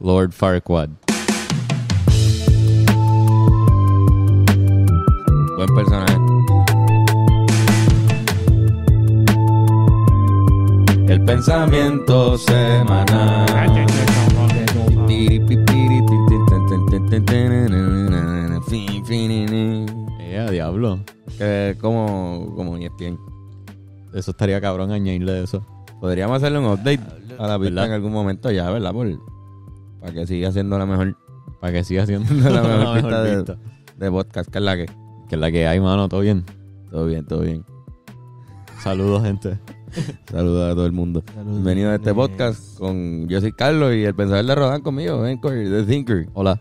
Lord Farquaad. Buen personaje. El pensamiento semanal. Ya, diablo. como, como ESPN. Eso estaría cabrón añadirle eso. Podríamos hacerle un update a la pista en algún momento ya, ¿verdad? Por, para que siga siendo la mejor. Para que siga siendo la mejor, de, podcast, que es la que. la que hay, mano. Todo bien. Todo bien, todo bien. Saludos, gente. Saludos a todo el mundo. Saludos, Bienvenido a este podcast con yo soy Carlos y el pensador de Rodán conmigo, Encore, The Thinker. Hola.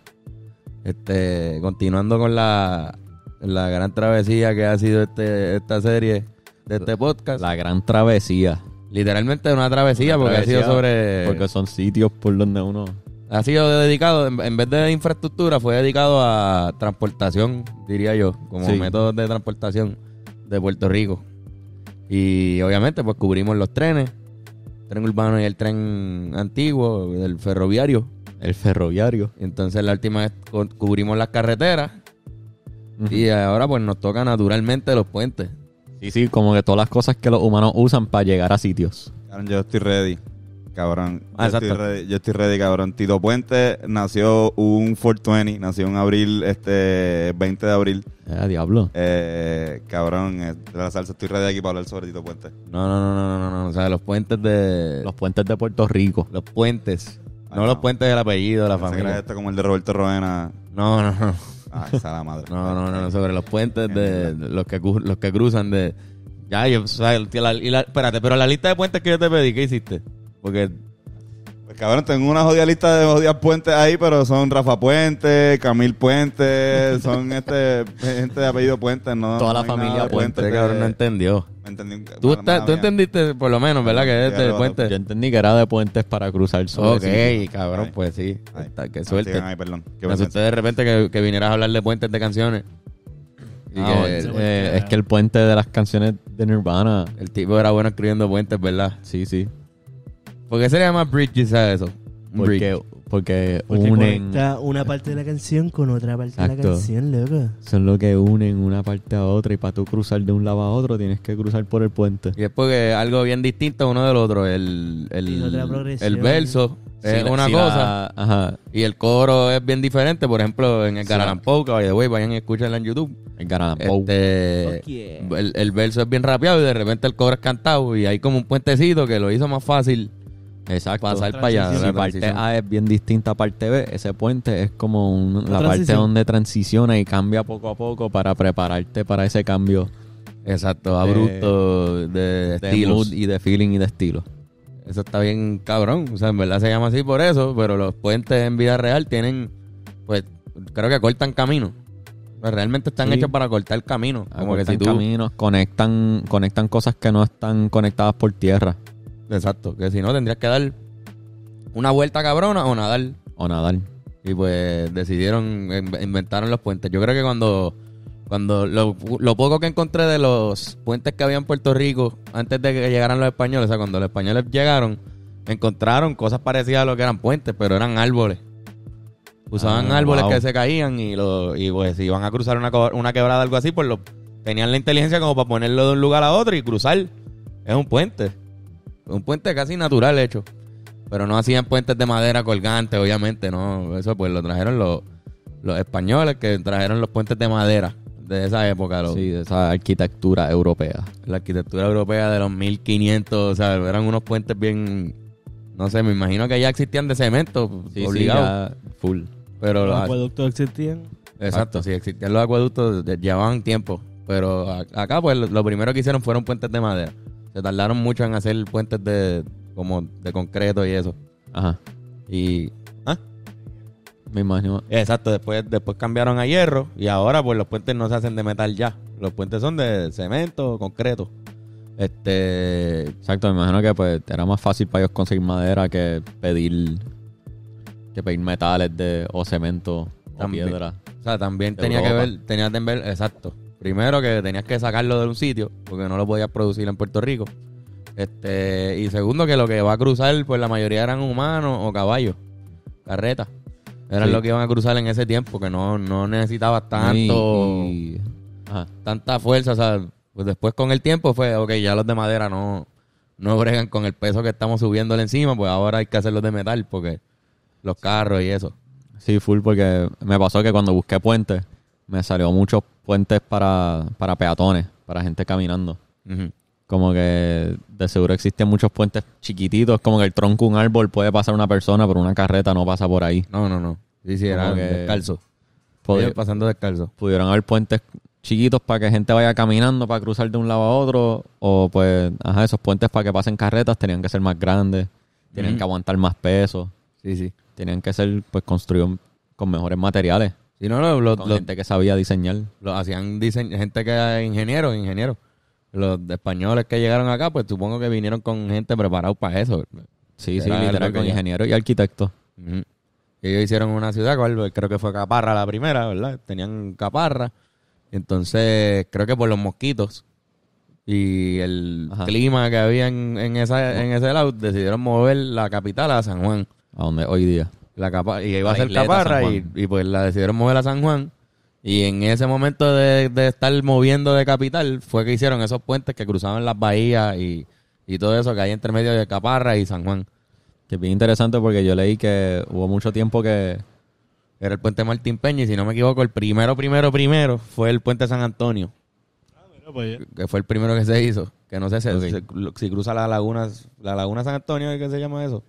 Este, continuando con la, gran travesía que ha sido este, esta serie de este podcast. La gran travesía. Literalmente una travesía porque ha sido sobre. Porque son sitios por donde uno ha sido dedicado, en, vez de infraestructura, fue dedicado a transportación, diría yo, como método de transportación de Puerto Rico. Y obviamente, pues cubrimos los trenes, tren urbano y el tren antiguo, el ferroviario. El ferroviario. Entonces, la última vez cubrimos las carreteras y ahora, pues nos toca naturalmente los puentes. Sí, sí, como que todas las cosas que los humanos usan para llegar a sitios. Yo estoy ready. Cabrón. Ah, yo, estoy ready, cabrón. Tito Puente nació un 420, nació en abril, este 20 de abril. Eh, diablo. Eh, cabrón, de este, la salsa estoy ready aquí para hablar sobre Tito Puente. No, no, no, no, no, no. O sea, los puentes de. Los puentes de Puerto Rico. Los puentes. Ah, no, los puentes del apellido de la familia. Que este como el de Roberto Roena. No, no, no. Ah, esa la madre. no, no, no, Sobre los puentes de. los que, los que cruzan de. Ya, yo, o sea, la, espérate, pero la lista de puentes que yo te pedí, ¿qué hiciste? Porque, pues, cabrón, tengo una jodida lista de jodidas puentes ahí, pero son Rafa Puente, Camil Puente, son este gente de apellido Puente, ¿no? Toda la familia Puente. cabrón no entendió. Entendí, tú, tú entendiste, por lo menos, ¿verdad? Que este puente. Pues. Yo entendí que era de puentes para cruzar sol Ok, cabrón, pues sí. Ahí qué ah, suerte. Ay, perdón. Qué de repente que, vinieras a hablar de puentes de canciones. Ah, eh, es que el puente de las canciones de Nirvana. El tipo era bueno escribiendo puentes, ¿verdad? Sí, sí. ¿Por qué se llama Bridges a eso? Porque, porque, unen. una parte de la canción con otra parte de la canción, loco. Son lo que unen una parte a otra y para tú cruzar de un lado a otro tienes que cruzar por el puente. Y es porque es algo bien distinto uno del otro. El, verso es una cosa y el coro es bien diferente. Por ejemplo, en el sí. que vayan a escucharla en YouTube. El Garalampou. Este, el verso es bien rapeado y de repente el coro es cantado y hay como un puentecito que lo hizo más fácil Exacto. Pasar para allá. parte A es bien distinta a parte B. Ese puente es como la, parte donde transiciona y cambia poco a poco para prepararte para ese cambio. Exacto, eh, abrupto de, estilo y de feeling y de estilo. Eso está bien cabrón. O sea, en verdad se llama así por eso, pero los puentes en vida real tienen, pues, creo que cortan camino. realmente están hechos para cortar camino. como que si tú... caminos, conectan, conectan cosas que no están conectadas por tierra. Exacto, que si no tendrías que dar una vuelta cabrona o nadar. O nadar. Y pues decidieron, inventaron los puentes. Yo creo que cuando, cuando lo, poco que encontré de los puentes que había en Puerto Rico antes de que llegaran los españoles, o sea, cuando los españoles llegaron, encontraron cosas parecidas a lo que eran puentes, pero eran árboles. Usaban ah, árboles que se caían y, lo, y pues si iban a cruzar una, quebrada o algo así, pues lo, tenían la inteligencia como para ponerlo de un lugar a otro y cruzar. Es un puente. Un puente casi natural hecho. Pero no hacían puentes de madera colgantes, obviamente, no. Eso pues lo trajeron los, españoles que trajeron los puentes de madera de esa época. Los, sí, de esa arquitectura europea. La arquitectura europea de los 1500, o sea, eran unos puentes bien... No sé, me imagino que ya existían de cemento, sí, obligado. Sí, full. Pero los, los acueductos existían. Exacto, sí, existían los acueductos, llevaban tiempo. Pero acá, pues, lo primero que hicieron fueron puentes de madera. Se tardaron mucho en hacer puentes de como de concreto y eso. Ajá. Y ¿Ah? me imagino. Exacto, después, después cambiaron a hierro y ahora pues los puentes no se hacen de metal ya. Los puentes son de cemento, concreto. Este. Exacto, me imagino que pues era más fácil para ellos conseguir madera que pedir. que pedir metales de, o cemento o piedra. O sea, también tenía que ver, tenía que ver, exacto. Primero que tenías que sacarlo de un sitio porque no lo podías producir en Puerto Rico. Este, y segundo que lo que va a cruzar, pues la mayoría eran humanos o caballos, carretas. Eran lo que iban a cruzar en ese tiempo, que no, no necesitabas tanto, y... tanta fuerza. O sea, pues después con el tiempo fue, ok, ya los de madera no, no bregan con el peso que estamos subiéndole encima, pues ahora hay que hacerlos de metal porque los carros y eso. Sí, full, porque me pasó que cuando busqué puentes, me salió muchos puentes para, peatones, para gente caminando. Como que de seguro existen muchos puentes chiquititos, como que el tronco de un árbol puede pasar una persona, pero una carreta no pasa por ahí. No, no, no. Sí, sí, era descalzo. Pudieron, pasando descalzo. Pudieron haber puentes chiquitos para que gente vaya caminando para cruzar de un lado a otro, o pues, ajá, esos puentes para que pasen carretas tenían que ser más grandes, tenían que aguantar más peso. Sí, sí. Tenían que ser, pues, construidos con mejores materiales. Si no, no, los, gente que sabía diseñar. Lo hacían gente que era ingeniero, ingeniero. Los españoles que llegaron acá, pues supongo que vinieron con gente preparada para eso. Sí, sí, literal, con ingenieros y arquitectos. Ellos hicieron una ciudad, creo que fue Caparra la primera, ¿verdad? Tenían Caparra. Entonces, creo que por los mosquitos y el clima que había en, esa, en ese lado, decidieron mover la capital a San Juan. A donde hoy día. La capa, y iba a ser Caparra y, pues la decidieron mover a San Juan. Y en ese momento de, estar moviendo de capital fue que hicieron esos puentes que cruzaban las bahías y, todo eso que hay entre medio de Caparra y San Juan. Que es bien interesante porque yo leí que hubo mucho tiempo que... Era el puente Martín Peña y si no me equivoco el primero, primero, primero fue el puente San Antonio. Ah, pues, que fue el primero que se hizo. Que no sé si, cruza las lagunas, la laguna San Antonio, ¿qué se llama eso?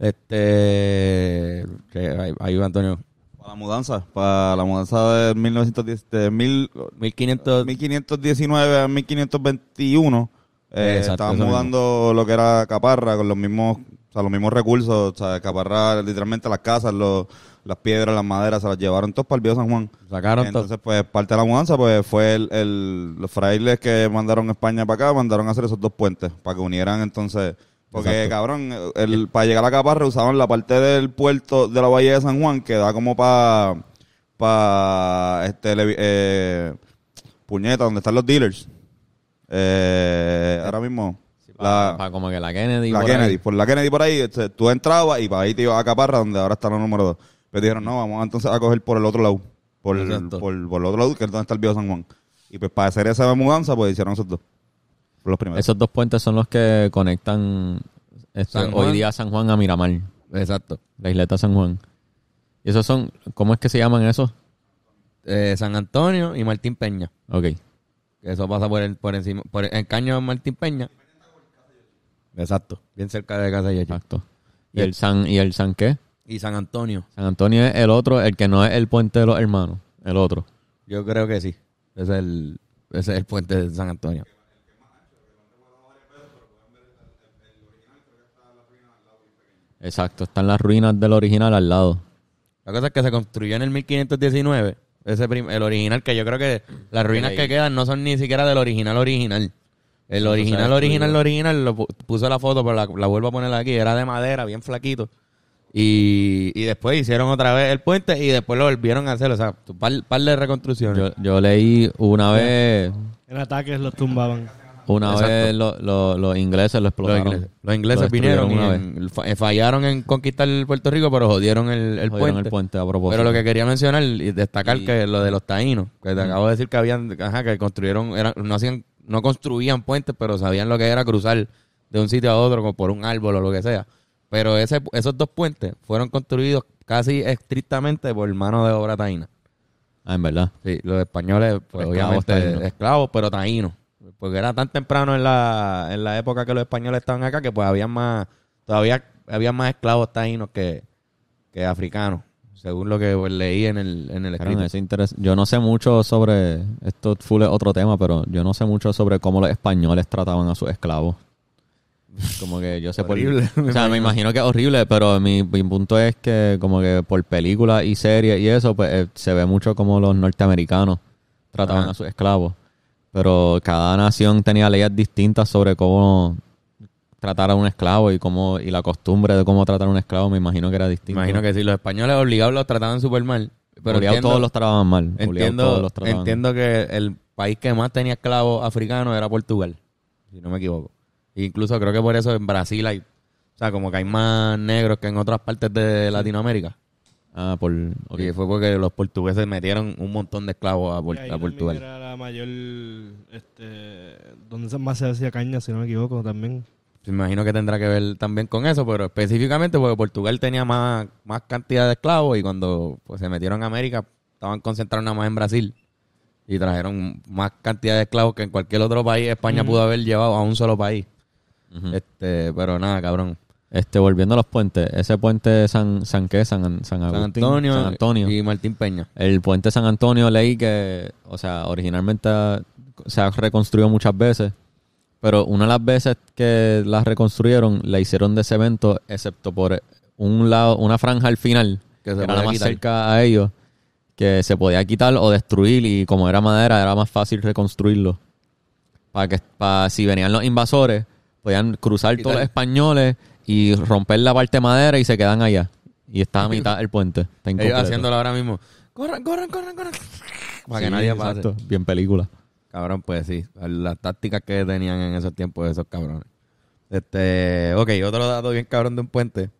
Este. Que ahí, Antonio. Para la mudanza, para la mudanza de, 1910, mil, 1500, 1519 a 1521. Eh, estaban mudando lo que era Caparra con los mismos, o sea, los mismos recursos. O sea, Caparra, literalmente las casas, los, las piedras, las maderas, se las llevaron todos para el Bío San Juan. Sacaron Entonces, pues parte de la mudanza pues fue el, los frailes que mandaron España para acá, mandaron a hacer esos dos puentes para que unieran entonces porque, cabrón, el, para llegar a Caparra usaban la parte del puerto de la Bahía de San Juan que da como para. para. este. Eh, puñeta, donde están los dealers. Eh, ahora mismo. como que la Kennedy. La por Kennedy. Por la Kennedy por ahí, este, tú entrabas y para ahí te ibas a Caparra, donde ahora está la número dos. Pero dijeron, no, vamos entonces a coger por el otro lado. Por, por, por, el otro lado, que es donde está el viejo San Juan. Y pues para hacer esa mudanza, pues hicieron esos dos. Esos dos puentes son los que conectan hoy día San Juan a Miramar. Exacto. La isleta San Juan. ¿Y esos son, cómo es que se llaman esos? Eh, San Antonio y Martín Peña. Ok. Eso pasa por el, por encima, por el, caño de Martín Peña. Exacto. Bien cerca de casa de Exacto. ¿Y el San, y el San qué? Y San Antonio. San Antonio es el otro, el que no es el puente de los hermanos, el otro. Yo creo que sí. ese es el puente de San Antonio. Exacto, están las ruinas del original al lado. La cosa es que se construyó en el 1519. Ese el original, que yo creo que las ruinas que quedan no son ni siquiera del original original. El original, original, original, lo puse la foto, pero la, vuelvo a poner aquí. Era de madera, bien flaquito. Y, y, después hicieron otra vez el puente y después lo volvieron a hacer. O sea, un par, de reconstrucciones. Yo, yo leí una vez. En ataques los tumbaban. Una vez los ingleses lo explotaron. Los ingleses, vinieron y fallaron en conquistar Puerto Rico, pero jodieron el, puente. Pero lo que quería mencionar y destacar que lo de los taínos, que te acabo de decir que habían, ajá, que construyeron, no hacían, no construían puentes, pero sabían lo que era cruzar de un sitio a otro como por un árbol o lo que sea. Pero ese, esos dos puentes fueron construidos casi estrictamente por mano de obra taína. Ah, en verdad. Sí, los españoles, pues, esclavos, pero taínos porque era tan temprano en la, en la época que los españoles estaban acá que pues había más, todavía había más esclavos taínos que, que africanos, según lo que pues, leí en el, en el escrito. yo no sé mucho sobre, esto fue otro tema, pero yo no sé mucho sobre cómo los españoles trataban a sus esclavos. Como que yo sé horrible, O sea, me imagino que es horrible, pero mi, punto es que como que por películas y series y eso, pues eh, se ve mucho como los norteamericanos trataban a sus esclavos pero cada nación tenía leyes distintas sobre cómo tratar a un esclavo y cómo y la costumbre de cómo tratar a un esclavo me imagino que era distinto. Imagino que sí, los españoles obligados los trataban súper mal. Pero obligados todos los trataban mal. Entiendo, todos los trataban entiendo que el país que más tenía esclavos africanos era Portugal, si no me equivoco. E incluso creo que por eso en Brasil hay, o sea, como que hay más negros que en otras partes de Latinoamérica. Ah, por, fue porque los portugueses metieron un montón de esclavos a, por, ahí Portugal. Era la mayor, este, donde más se hacía caña, si no me equivoco, también. Me imagino que tendrá que ver también con eso, pero específicamente porque Portugal tenía más, más cantidad de esclavos y cuando pues, se metieron a América estaban concentrados nada más en Brasil y trajeron más cantidad de esclavos que en cualquier otro país España pudo haber llevado a un solo país. este Pero nada, cabrón. Este, volviendo a los puentes, ese puente San, San qué, San, Antonio, Antonio y Martín Peña. El puente San Antonio leí que, o sea, originalmente se ha reconstruido muchas veces, pero una de las veces que las reconstruyeron la hicieron de cemento, excepto por un lado, una franja al final, que, se era más cerca a ellos, que se podía quitar o destruir y como era madera era más fácil reconstruirlo. Para que para, si venían los invasores, podían cruzar todos los españoles y romper la parte de madera y se quedan allá. Y está a mitad el puente. Está Ellos haciéndolo ahora mismo. Corran, corran, corran, corran. Para que nadie pase. Exacto. Bien película. Cabrón, pues sí. Las tácticas que tenían en esos tiempos esos cabrones. Este, ok, otro dato bien cabrón de un puente.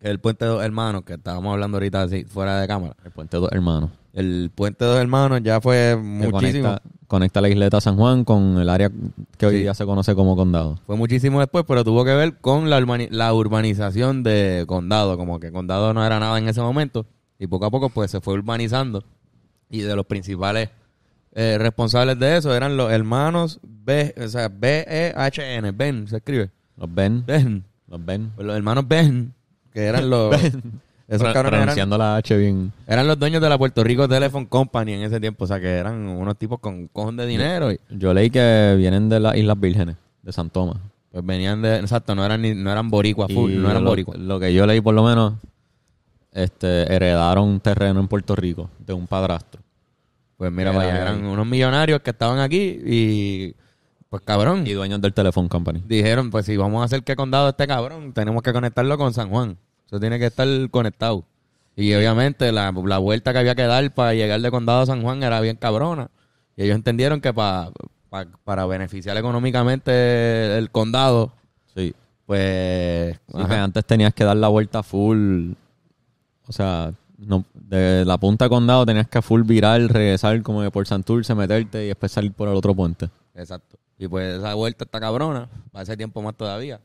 el puente de dos hermanos, que estábamos hablando ahorita así, fuera de cámara. El puente de dos hermanos. El puente de los hermanos ya fue muchísimo. Conecta, la isleta San Juan con el área que hoy día se conoce como condado. Fue muchísimo después, pero tuvo que ver con la, urbanización de condado. Como que condado no era nada en ese momento. Y poco a poco pues se fue urbanizando. Y de los principales eh, responsables de eso eran los hermanos B, o sea, B-E-H-N, Ben, se escribe. Los Ben. Ben. Los Ben. Pues los hermanos Ben, que eran los... Esos eran, la H bien. Eran los dueños de la Puerto Rico Telephone Company en ese tiempo. O sea, que eran unos tipos con cojones de dinero. Yo leí que vienen de las Islas Vírgenes, de San Tomás. Pues venían de... Exacto, no eran, no eran boricuas, full, no eran lo, Lo que yo leí, por lo menos, este, heredaron un terreno en Puerto Rico de un padrastro. Pues mira, vaya, pues, eran unos millonarios que estaban aquí y pues cabrón. Y dueños del Telephone Company. Dijeron, pues si vamos a hacer que condado este cabrón, tenemos que conectarlo con San Juan. Eso tiene que estar conectado. Y obviamente la, vuelta que había que dar para llegar de Condado a San Juan era bien cabrona. Y ellos entendieron que para beneficiar económicamente el condado, sí. Pues, pues... antes tenías que dar la vuelta full. O sea, no, de la punta de condado tenías que full virar, regresar como de por Santurce, meterte y después salir por el otro puente. Exacto. Y pues esa vuelta está cabrona, va a tiempo más todavía.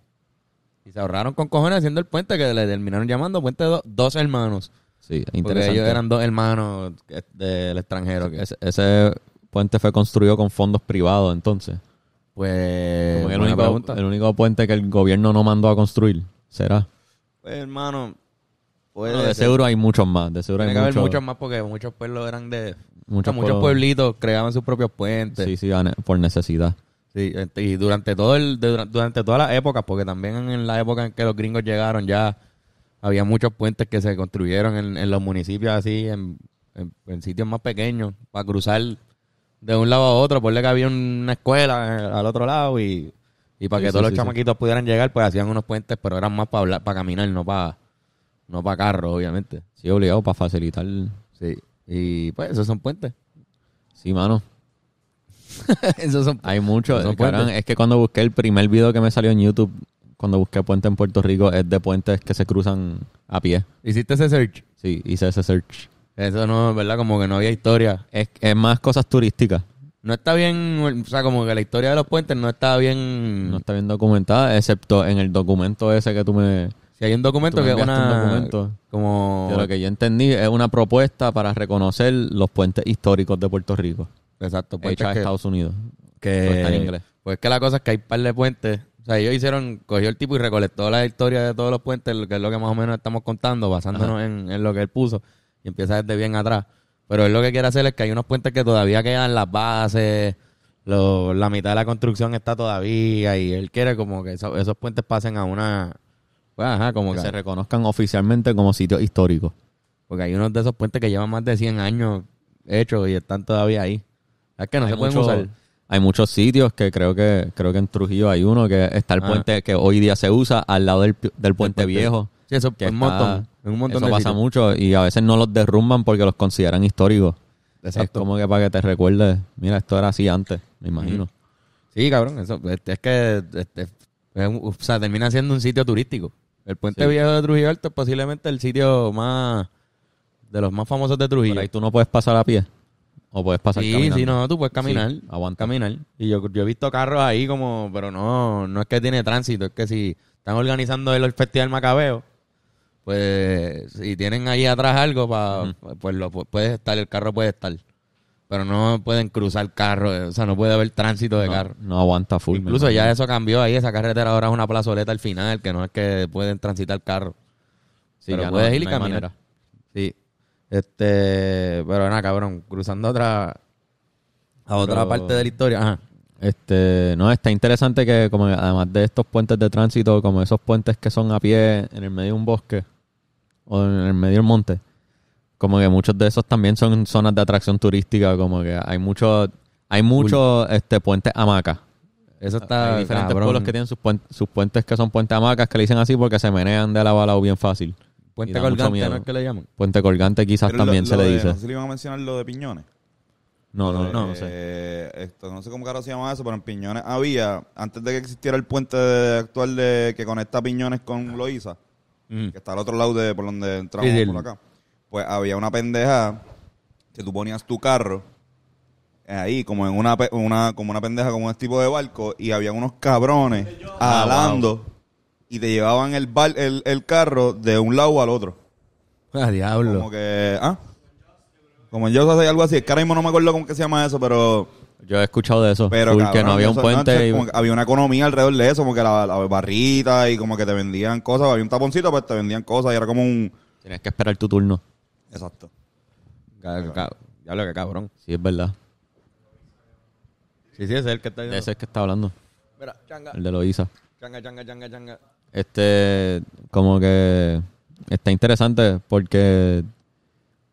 Y se ahorraron con cojones haciendo el puente que le terminaron llamando Puente Dos Hermanos. Sí, ellos eran dos hermanos del extranjero. Ese, puente fue construido con fondos privados entonces. Pues. El único, el único, puente que el gobierno no mandó a construir. ¿Será? Pues, hermano. de seguro hay muchos más. De seguro Tiene hay que muchos... Haber muchos más porque muchos pueblos eran de. Muchos, muchos pueblitos creaban sus propios puentes. Sí, sí, eh, por necesidad. Sí, este, y durante todo el durante todas las épocas, porque también en la época en que los gringos llegaron ya había muchos puentes que se construyeron en, en los municipios así, en, sitios más pequeños, para cruzar de un lado a otro, por que había una escuela eh, al otro lado y, para que todos los chamaquitos pudieran llegar, pues hacían unos puentes, pero eran más para hablar, para caminar, no para no para carro, obviamente. Sí, obligado para facilitar. Sí. Y pues esos son puentes. Sí, mano. Hay muchos. es que cuando busqué el primer video que me salió en YouTube, cuando busqué puente en Puerto Rico, es de puentes que se cruzan a pie. ¿Hiciste ese search? Sí, hice ese search. Eso no, ¿verdad? Como que no había historia. Es, es más cosas turísticas. No está bien, o sea, como que la historia de los puentes no está bien... No está bien documentada, excepto en el documento ese que tú me... Si hay un documento que es una... como... lo que yo entendí, es una propuesta para reconocer los puentes históricos de Puerto Rico. Exacto, pues hecha a Estados Unidos. Que, pues está en inglés. Pues que la cosa es que hay un par de puentes. O sea, ellos hicieron, cogió el tipo y recolectó la historia de todos los puentes, que es lo que más o menos estamos contando, basándonos en, lo que él puso, y empieza desde bien atrás. Pero él lo que quiere hacer es que hay unos puentes que todavía quedan las bases, la mitad de la construcción está todavía, y él quiere como que esos puentes pasen a una... Pues, ajá, como que, se reconozcan oficialmente como sitios históricos. Porque hay unos de esos puentes que llevan más de 100 años hechos y están todavía ahí. Es que no hay se pueden usar. Hay muchos sitios que creo que creo que en Trujillo hay uno que está el ah. puente que hoy día se usa al lado del, puente, viejo. Sí, eso que un montón. eso pasa mucho y a veces no los derrumban porque los consideran históricos. Exacto. como que para que te recuerdes, mira, esto era así antes, me imagino. Sí, cabrón, eso es, que este, termina siendo un sitio turístico. El puente viejo de Trujillo Alto es posiblemente el sitio más de los más famosos de Trujillo. ahí tú no puedes pasar a pie. O puedes pasar sí, caminando. Sí, no, tú puedes caminar. aguanta. Caminar. Y yo, yo he visto carros ahí como, pero no, no es que tiene tránsito, es que si están organizando el Festival Macabeo, pues si tienen ahí atrás algo, para pues lo puedes estar, el carro puede estar. Pero no pueden cruzar carro eh, o sea, no puede haber tránsito de carro. No aguanta full. Incluso ya eso cambió ahí, esa carretera ahora es una plazoleta al final, que no es que pueden transitar carro. Sí, pero puedes ir y caminar. Sí. Este, pero nada, cabrón, cruzando otra, a otra parte de la historia. Ajá. Este, no, está interesante que como además de estos puentes de tránsito, como esos puentes que son a pie en el medio de un bosque o en el medio del monte, como que muchos de esos también son zonas de atracción turística, como que hay muchos hay muchos este puentes hamacas. Eso está hay diferentes cabrón. pueblos que tienen sus, puentes, sus puentes que son puentes hamacas que le dicen así porque se menean de la bala lado bien fácil. Puente colgante, ¿no que le llaman? Puente colgante quizás también se le dice. No sé le iban a mencionar lo de piñones. No, no, no, sé. Eh, no sé cómo caro se llama eso, pero en Piñones había, antes de que existiera el puente actual de, que conecta Piñones con Loiza, mm. que está al otro lado de por donde entramos por acá, pues había una pendeja que tú ponías tu carro eh, ahí, como en una, como una pendeja, como un tipo de barco, y había unos cabrones ah, alando y te llevaban el, el, carro de un lado al otro. Ah, diablo. Como que, ¿ah? Como en Jaws algo así. Es mismo no me acuerdo cómo que se llama eso, pero... Yo he escuchado de eso. Pero porque no había un puente. había una economía alrededor de eso, como que la, barrita y como que te vendían cosas. Había un taponcito, pues te vendían cosas y era como un... Tienes que esperar tu turno. Exacto. Ya lo que cabrón. Sí, es verdad. Sí, sí, ese es el que está, ese es el que está hablando. Mira, El de Loiza. Changa, changa, changa, changa. Este, como que está interesante porque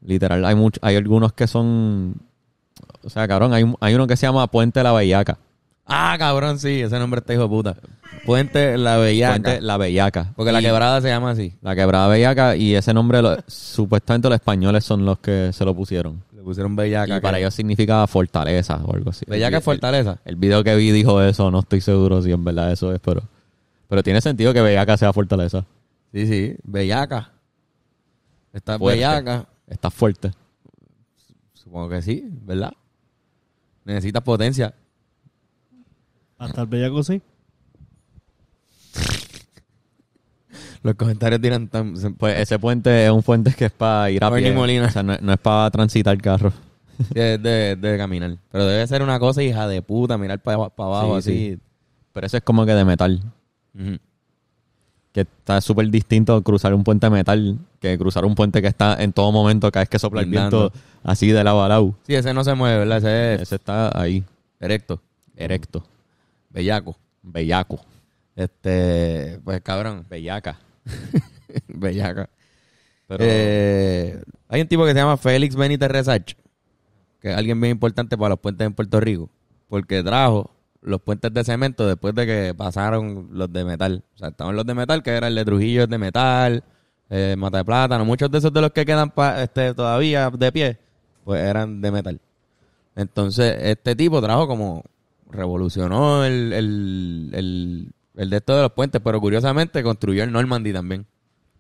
literal hay hay algunos que son, o sea, cabrón, hay, hay uno que se llama Puente La Bellaca. Ah, cabrón, sí, ese nombre está hijo de puta. Puente La Bellaca. La Bellaca. Porque la quebrada se llama así. La quebrada Bellaca y ese nombre supuestamente los españoles son los que se lo pusieron. Le pusieron Bellaca. Y para ellos significa fortaleza o algo así. Bellaca es fortaleza. El, el video que vi dijo eso, no estoy seguro si en verdad eso es, pero... Pero tiene sentido que Bellaca sea fortaleza. Sí, sí, Bellaca. Está Bellaca. Está fuerte. Supongo que sí, ¿verdad? Necesitas potencia. Hasta el bellaco sí. Los comentarios dirán Pues ese puente es un puente que es para ir a pie. Molina. O sea, no, es para transitar el carro. es de, caminar. Pero debe ser una cosa hija de puta, mirar para abajo así. Pero eso es como que de metal. Que está súper distinto cruzar un puente de metal que cruzar un puente que está en todo momento, cada vez que sopla el viento, así de lado a lado. Sí, ese no se mueve, Ese, está ahí. Erecto. Erecto. Bellaco. Bellaco. Este, pues cabrón. Bellaca. Bellaca. Pero... Eh, hay un tipo que se llama Félix Benítez Resach, que es alguien bien importante para los puentes en Puerto Rico, porque trajo los puentes de cemento después de que pasaron los de metal. O sea, estaban los de metal, que eran el de Trujillo, de metal, eh, Mata de Plátano, muchos de esos de los que quedan este, todavía de pie, pues eran de metal. Entonces, este tipo trajo como revolucionó el, el, el, de estos de los puentes, pero curiosamente construyó el Normandy también.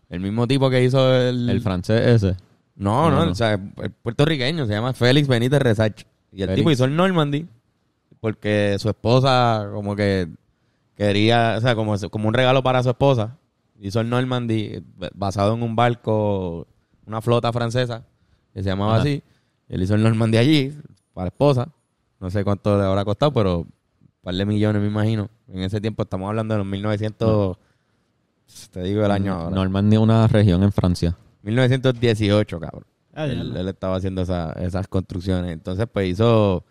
El mismo tipo que hizo el. francés ese. No, no, o sea, el puertorriqueño se llama Félix Benítez resacho Y el tipo hizo el Normandy porque su esposa como que quería, o sea, como, como un regalo para su esposa, hizo el Normandy basado en un barco, una flota francesa, que se llamaba así. Él hizo el Normandy allí, para esposa. No sé cuánto le habrá costado, pero un par de millones, me imagino. En ese tiempo estamos hablando de los 1900, te digo el año ahora. Normandy una región en Francia. 1918, cabrón. Ah, él, él, estaba haciendo esas construcciones. Entonces, pues hizo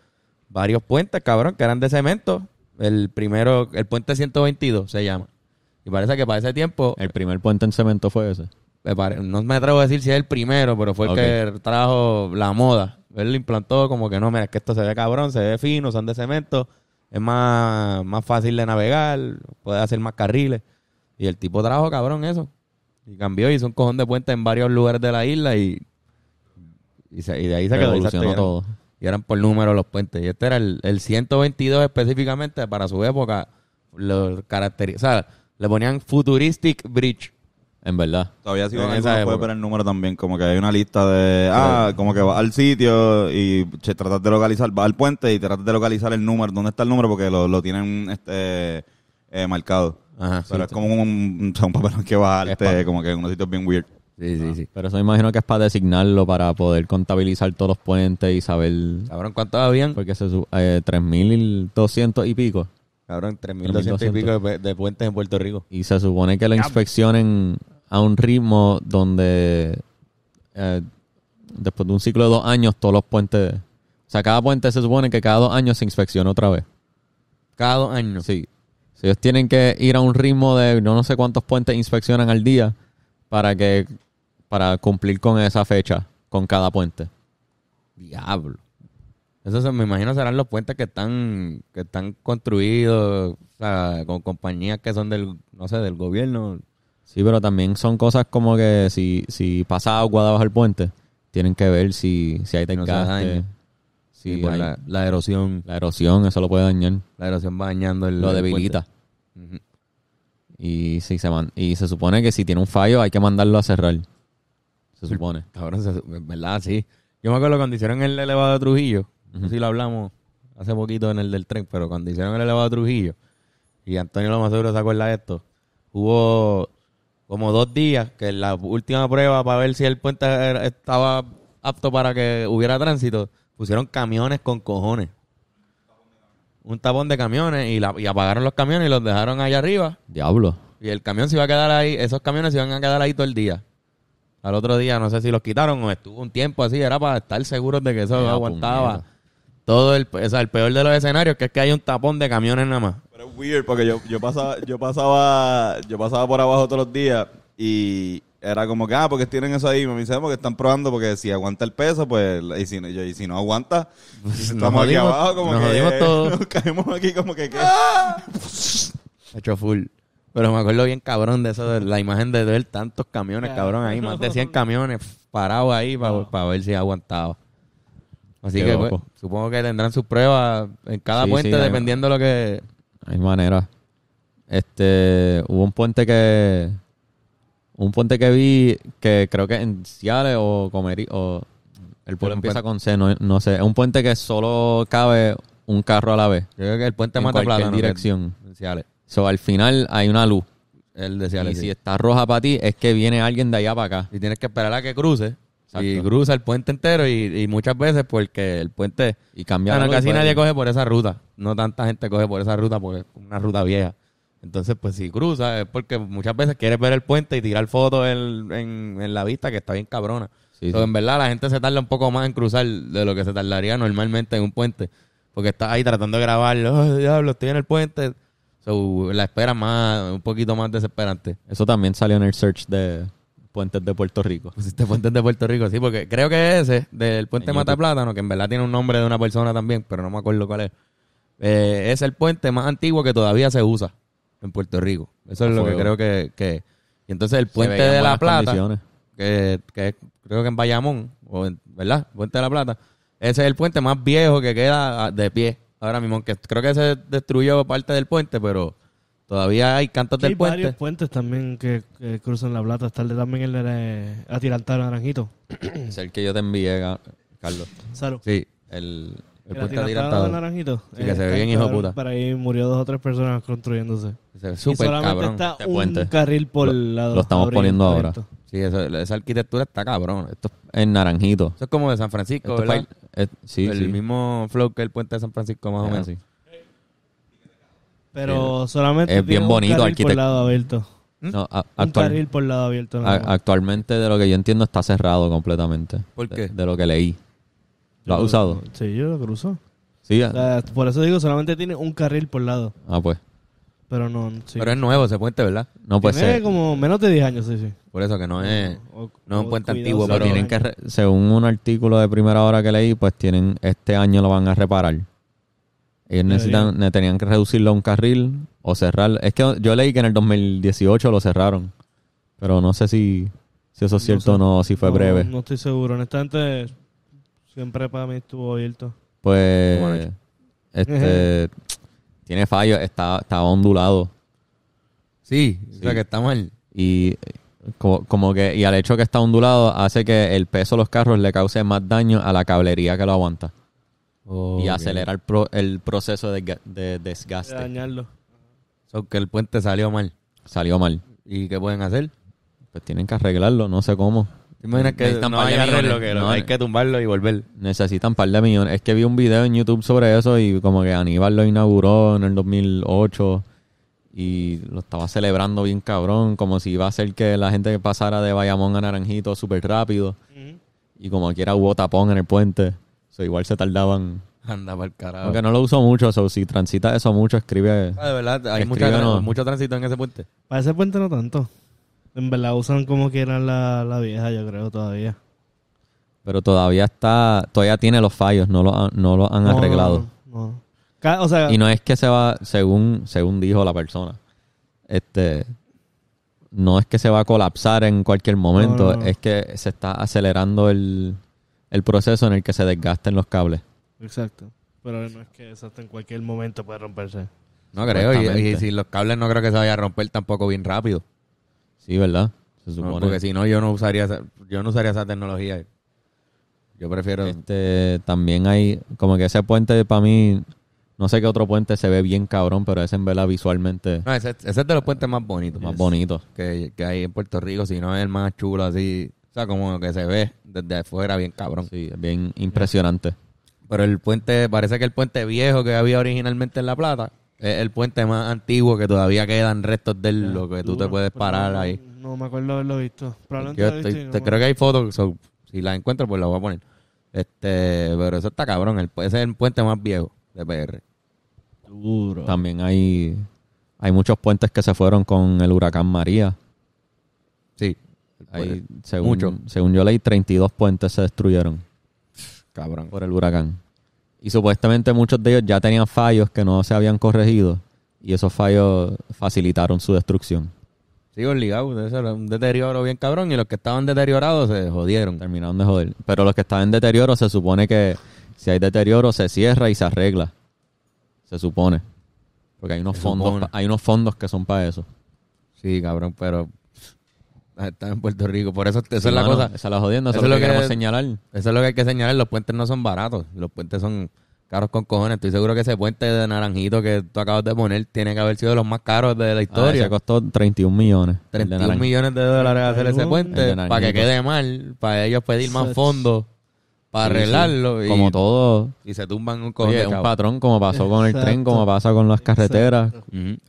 varios puentes, cabrón, que eran de cemento. El primero, el puente 122 se llama. Y parece que para ese tiempo... El primer puente en cemento fue ese. No me atrevo a decir si es el primero, pero fue el que trajo la moda. Él lo implantó como que no, mira, que esto se ve cabrón, se ve fino, son de cemento, es más, más fácil de navegar, puede hacer más carriles. Y el tipo trajo cabrón eso. Y cambió, hizo un cojón de puente en varios lugares de la isla y, y, de ahí se Revolucionó todo y eran por número los puentes. Y este era el, 122 específicamente para su época. Lo o sea, le ponían Futuristic Bridge. En verdad. Todavía sigo en esa puede poner el número también, como que hay una lista de, ah, como que va al sitio y se tratas de localizar, va al puente y tratas de localizar el número, dónde está el número, porque lo, tienen este eh, marcado. Pero es como un, un que va este, como que en unos sitios bien weird. Sí, sí, sí. Pero eso me imagino que es para designarlo, para poder contabilizar todos los puentes y saber. ¿Sabrán cuántos habían? Porque se sub, eh, 3.200 y pico. Cabrón, 3.200 y pico de, puentes en Puerto Rico. Y se supone que la inspeccionen a un ritmo donde eh, después de un ciclo de dos años todos los puentes... O sea, cada puente se supone que cada dos años se inspecciona otra vez. Cada dos años. Sí. Si ellos tienen que ir a un ritmo de no, no sé cuántos puentes inspeccionan al día para que para cumplir con esa fecha, con cada puente. Diablo. Eso me imagino serán los puentes que están que están construidos o sea, con compañías que son del no sé del gobierno. Sí, pero también son cosas como que si, si pasa agua debajo del puente, tienen que ver si, si hay tecnología Si sí, la, erosión. La erosión, eso lo puede dañar. La erosión va dañando el Lo debilita. y, si se y se supone que si tiene un fallo hay que mandarlo a cerrar se supone. Cabrón, se, ¿verdad? Sí. Yo me acuerdo cuando hicieron el elevado de Trujillo, no sé si lo hablamos hace poquito en el del tren, pero cuando hicieron el elevado de Trujillo, y Antonio lo se acuerda de esto, hubo como dos días que la última prueba para ver si el puente estaba apto para que hubiera tránsito, pusieron camiones con cojones. Un tapón de camiones y, la, apagaron los camiones y los dejaron allá arriba. Diablo. Y el camión se iba a quedar ahí, esos camiones se iban a quedar ahí todo el día. Al otro día, no sé si los quitaron o estuvo un tiempo así, era para estar seguros de que eso ah, pues aguantaba. Todo el, o sea, el peor de los escenarios que es que hay un tapón de camiones nada más. Pero es weird porque yo, yo, pasaba, yo, pasaba, yo pasaba por abajo todos los días y, era como que, ah, porque tienen eso ahí. Me dicen, porque están probando, porque si aguanta el peso, pues, y si, no aguanta, pues estamos aquí abajo, como nos que. Nos caemos aquí como que. Hecho full. Pero me acuerdo bien cabrón de eso, de la imagen de ver tantos camiones, cabrón, ahí, más de 100 camiones parados ahí para, ver si aguantaba. Así que pues, supongo que tendrán sus pruebas en cada puente dependiendo de lo que... Hay manera. Este, hubo un puente que... Un puente que vi que creo que en Ciales o Comerí o... El puente empieza con C, no, sé. Es un puente que solo cabe un carro a la vez. creo que el puente mata plata En dirección. En Ciales. So, al final hay una luz. Él decía, si está roja para ti, es que viene alguien de allá para acá. Y tienes que esperar a que cruce. Y cruza el puente entero y, y, muchas veces porque el puente... Y cambia bueno, casi pues. nadie coge por esa ruta. No tanta gente coge por esa ruta porque es una ruta vieja. Entonces, pues si cruza es porque muchas veces quieres ver el puente y tirar fotos en, la vista que está bien cabrona. en verdad la gente se tarda un poco más en cruzar de lo que se tardaría normalmente en un puente. Porque está ahí tratando de grabarlo. Oh, diablo, estoy en el puente la espera más, un poquito más desesperante. Eso también salió en el search de Puentes de Puerto Rico. este Puentes de Puerto Rico, sí, porque creo que ese, del Puente Mata Mataplátano, que en verdad tiene un nombre de una persona también, pero no me acuerdo cuál es. Eh, es el puente más antiguo que todavía se usa en Puerto Rico. Eso es lo que creo que, que... Y entonces el puente de la Plata, que, creo que en Bayamón, o en, ¿verdad? Puente de la Plata. Ese es el puente más viejo que queda de pie ahora mismo, que creo que se destruyó parte del puente, pero todavía hay cantos del puente. Hay varios puentes también que, cruzan la plata. de también el de eh, Atirantado Naranjito. es el que yo te envié, Carlos. Salud. Sí, el, el, el puente atirantado. Naranjito. Sí, que se ve eh, bien, hijo de puta. Para ahí murió dos o tres personas construyéndose. Se cabrón. Solamente está este un carril por el lado. Lo estamos poniendo ahora. Sí, esa arquitectura está cabrón. Esto es naranjito. Eso es como de San Francisco, eh, sí, el mismo flow que el puente de San Francisco, más o menos. Pero solamente. tiene bien bonito, arquitecto. lado abierto. ¿Mm? un carril por lado abierto. actualmente, de lo que yo entiendo, está cerrado completamente. ¿Por qué? De, lo que leí. ¿Lo has usado? Sí, yo lo cruzo. Sí, ah. por eso digo, solamente tiene un carril por lado. Ah, pues. Pero no, sí. Pero es nuevo ese puente, ¿verdad? No puede ser. como menos de 10 años, sí, sí. Por eso que no es, no un puente antiguo, pero tienen que, según un artículo de primera hora que leí, pues tienen, este año lo van a reparar. y necesitan, tenían que reducirlo a un carril o cerrarlo. Es que yo leí que en el 2018 lo cerraron, pero no sé si, si eso es cierto o no, si fue breve. No estoy seguro. Honestamente, siempre para mí estuvo abierto. Pues, este, tiene fallo, está, está ondulado. Sí, o sea que está mal. Y como, como, que, y al hecho que está ondulado, hace que el peso de los carros le cause más daño a la cablería que lo aguanta. y acelera el, el, proceso de, de desgaste. De dañarlo. sea que el puente salió mal. Salió mal. ¿Y qué pueden hacer? Pues tienen que arreglarlo, no sé cómo que hay, que tumbarlo y volver. Necesitan par de millones. Es que vi un video en YouTube sobre eso y como que Aníbal lo inauguró en el 2008 y lo estaba celebrando bien cabrón, como si iba a ser que la gente pasara de Bayamón a Naranjito súper rápido. Y como quiera hubo tapón en el puente. O igual se tardaban andaba para el carajo. Porque no lo uso mucho, si transita eso mucho, escribe. Ah, de verdad, hay mucho tránsito en ese puente. Para ese puente no tanto. En verdad usan como quieran la, la vieja, yo creo, todavía. Pero todavía está, todavía tiene los fallos, no lo, han, no lo han arreglado. y no es que se va, según, según dijo la persona, este, no es que se va a colapsar en cualquier momento, es que se está acelerando el, el proceso en el que se desgasten los cables. Exacto. Pero no es que eso hasta en cualquier momento puede romperse. No creo, y, si los cables no creo que se vaya a romper tampoco bien rápido. Sí, ¿verdad? porque si no, yo no usaría esa, yo no usaría esa tecnología. Yo prefiero. Este, también hay, como que ese puente para mí, no sé qué otro puente se ve bien cabrón, pero ese en vela visualmente. No, ese, es de los puentes más bonitos. Más bonitos. Que, que, hay en Puerto Rico, si no es el más chulo así. O sea, como que se ve desde afuera bien cabrón. Sí, bien impresionante. Pero el puente, parece que el puente viejo que había originalmente en La Plata, es el puente más antiguo que todavía quedan restos de lo que tú te puedes parar ahí. No me acuerdo haberlo visto. creo que hay fotos, si las encuentro, pues las voy a poner. Este, pero eso está cabrón. ese es el puente más viejo de PR. Duro. También hay, hay muchos puentes que se fueron con el huracán María. Sí. Hay, pues, según, según yo leí, 32 puentes se destruyeron Cabrón. por el huracán. Y supuestamente muchos de ellos ya tenían fallos que no se habían corregido y esos fallos facilitaron su destrucción. Sí, obligado. Un deterioro bien cabrón y los que estaban deteriorados se jodieron. Terminaron de joder. Pero los que estaban en deterioro se supone que si hay deterioro se cierra y se arregla. Se supone. Porque hay unos, fondos, hay unos fondos que son para eso. Sí, cabrón, pero están en Puerto Rico. Por eso, eso es la cosa. Esa la eso, es lo que, queremos señalar. Eso es lo que hay que señalar. Los puentes no son baratos. Los puentes son caros con cojones. Estoy seguro que ese puente de naranjito que tú acabas de poner tiene que haber sido de los más caros de la ah, historia. se costó 31 millones. 31 millones de dólares hacer ese puente para que quede mal, para ellos pedir más fondos para arreglarlo. Y, como todo. Y se tumban un patrón como pasó con el tren, como pasa con las carreteras.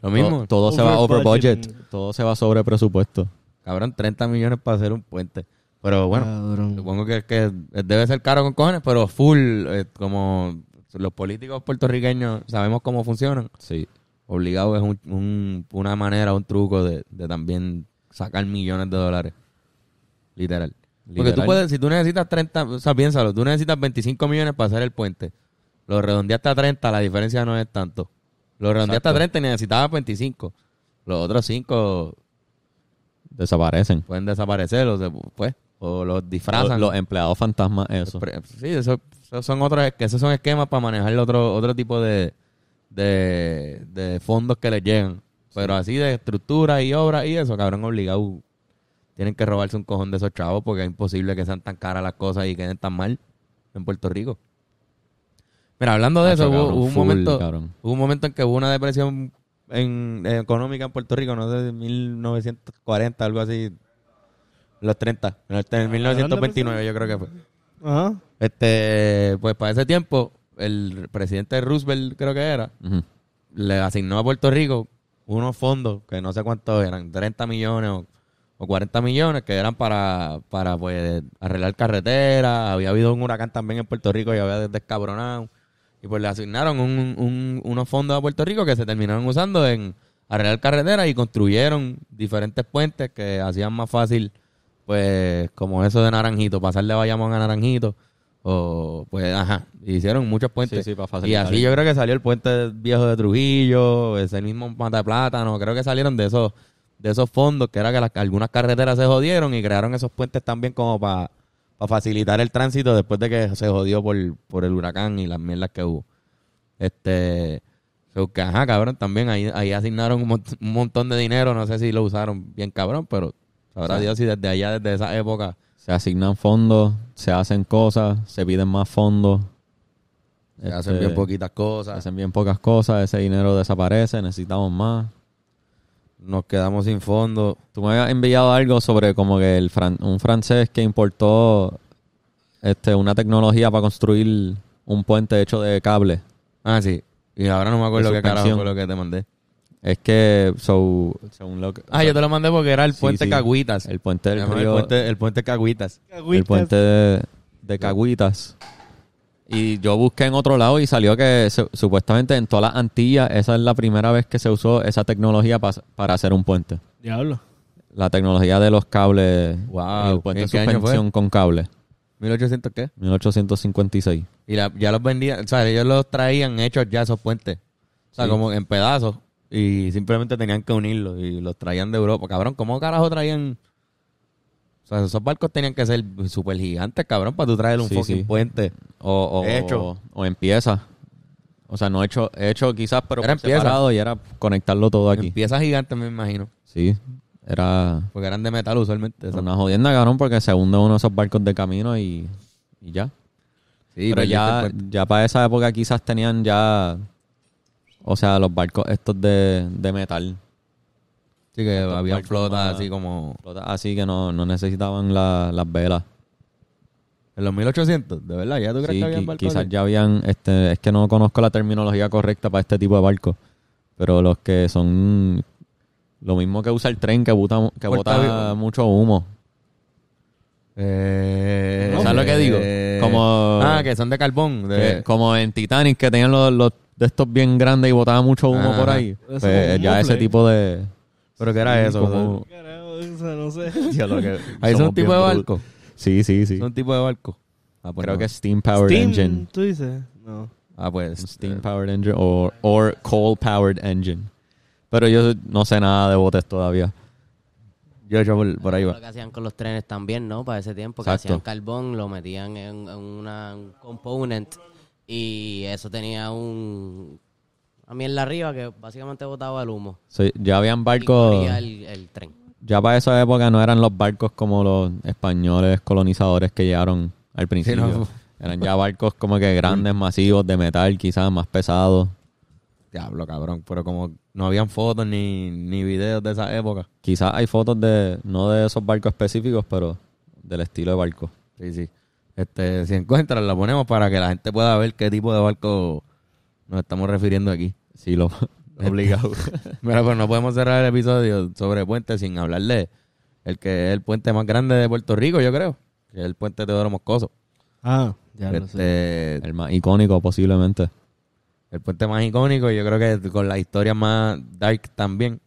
Lo mismo. todo se va over budget. Todo se va sobre presupuesto. Cabrón, 30 millones para hacer un puente. Pero bueno, supongo que, que, debe ser caro con cojones, pero full, eh, como los políticos puertorriqueños sabemos cómo funcionan. Sí. Obligado es un, una manera, un truco de, de, también sacar millones de dólares. Literal. Porque tú puedes, si tú necesitas 30, o sea, piénsalo, tú necesitas 25 millones para hacer el puente. Lo redondeaste a 30, la diferencia no es tanto. Lo redondeaste a 30 y necesitabas 25. Los otros 5 Desaparecen. Pueden desaparecer o, se, pues, o los disfrazan. Los, empleados fantasmas, eso. Sí, eso, son otros, que esos son esquemas para manejar otro, otro tipo de, de, fondos que les llegan. Pero así de estructura y obra y eso, cabrón, obligado. Tienen que robarse un cojón de esos chavos porque es imposible que sean tan caras las cosas y queden tan mal en Puerto Rico. Pero hablando de eso, hubo, un momento, hubo un momento en que hubo una depresión en, eh, económica en Puerto Rico, no sé, 1940, algo así, los 30, en, 1929 ah, yo creo que fue. Este, pues para ese tiempo, el presidente Roosevelt, creo que era, le asignó a Puerto Rico unos fondos que no sé cuántos eran, 30 millones o, 40 millones, que eran para, para pues, arreglar carreteras. Había habido un huracán también en Puerto Rico y había descabronado. Y pues le asignaron un, un, unos fondos a Puerto Rico que se terminaron usando en arreglar carreteras y construyeron diferentes puentes que hacían más fácil, pues, como eso de Naranjito, pasar de Bayamón a Naranjito. O, pues, ajá, hicieron muchos puentes. Sí, sí, para facilitar. Y así yo creo que salió el puente viejo de Trujillo, ese mismo Mata de Plátano. Creo que salieron de esos, de esos fondos que era que algunas carreteras se jodieron y crearon esos puentes también como para para facilitar el tránsito después de que se jodió por, el huracán y las mierdas que hubo. Este, ajá, cabrón, también ahí, ahí asignaron un, montón de dinero, no sé si lo usaron bien cabrón, pero sabrá Dios si desde allá, desde esa época. Se asignan fondos, se hacen cosas, se piden más fondos. Se hacen bien este, poquitas cosas. Se hacen bien pocas cosas, ese dinero desaparece, necesitamos más. Nos quedamos sin fondo. Tú me has enviado algo sobre como que el un francés que importó este, una tecnología para construir un puente hecho de cable. Ah, sí. Y ahora no me acuerdo qué carajo fue lo que te mandé. Es que, según lo que, Ah, yo te lo mandé porque era el puente Cagüitas. El puente del El puente, Cagüitas. El puente de, de Cagüitas. Y yo busqué en otro lado y salió que supuestamente en todas las Antillas esa es la primera vez que se usó esa tecnología para hacer un puente. Diablo. La tecnología de los cables. Wow. El puente de suspensión con cables. ¿1800 qué? 1856. Y ya los vendían, o sea, ellos los traían hechos ya esos puentes. O sea, como en pedazos. Y simplemente tenían que unirlos y los traían de Europa. Cabrón, ¿cómo carajo traían o sea, esos barcos tenían que ser súper gigantes, cabrón, para tú traer un fucking puente. O, o, O, en O sea, no hecho, hecho quizás, pero era y era conectarlo todo aquí. En piezas gigantes, me imagino. Sí. Era. Porque eran de metal usualmente. Eso. Una jodienda, cabrón, porque se hunde uno de esos barcos de camino y, y ya. Sí, pero ya, ya para esa época quizás tenían ya. O sea, los barcos estos de, de metal Sí, que había flotas así como... Flotas así que no, necesitaban las velas. En los 1800, de verdad, ya tú crees que Quizás ya habían, este, es que no conozco la terminología correcta para este tipo de barcos, pero los que son lo mismo que usa el tren que bota, mucho humo. Eh, ¿Sabes lo que digo? Eh, como, ah, que son de carbón. como en Titanic, que tenían los, de estos bien grandes y botaban mucho humo por ahí. Pues ya ese tipo de. ¿Pero qué era mm, eso? Como... No sé. un tipo de barco. Sí, sí, sí. Son un tipo de barco. Ah, pues Creo que es Steam Powered Engine. ¿Tú dices? No. Ah, pues eh, Steam Powered Engine o Coal Powered Engine. Pero yo no sé nada de botes todavía. Yo, yo por, por ahí Lo que hacían con los trenes también, ¿no? Para ese tiempo, que Exacto. hacían carbón, lo metían en, una, un component y eso tenía un a en la arriba que básicamente botaba el humo. Sí, ya habían barcos. tren. Ya para esa época no eran los barcos como los españoles colonizadores que llegaron al principio. Eran ya barcos como que grandes, masivos, de metal, quizás más pesados. Diablo, cabrón, pero como no habían fotos ni, ni videos de esa época. Quizás hay fotos de, no de esos barcos específicos, pero del estilo de barco. Sí, sí. Este, si encuentran, la ponemos para que la gente pueda ver qué tipo de barco nos estamos refiriendo aquí. Sí, lo obligado. pero pues no podemos cerrar el episodio sobre puentes sin hablarle el que es el puente más grande de Puerto Rico, yo creo, que es el puente Teodoro Moscoso. Ah, ya lo este, sé. El más icónico posiblemente. El puente más icónico, yo creo que con la historia más dark también.